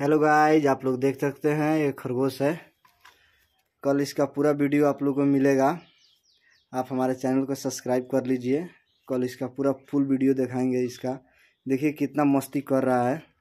hello guys आप लोग देख सकते हैं ये खरगोश है कल इसका पूरा वीडियो आप लोग को मिलेगा आप हमारे चैनल को सब्सक्राइब कर लीजिए कल इसका पूरा फुल वीडियो दिखाएंगे इसका देखिए कितना मस्ती कर रहा है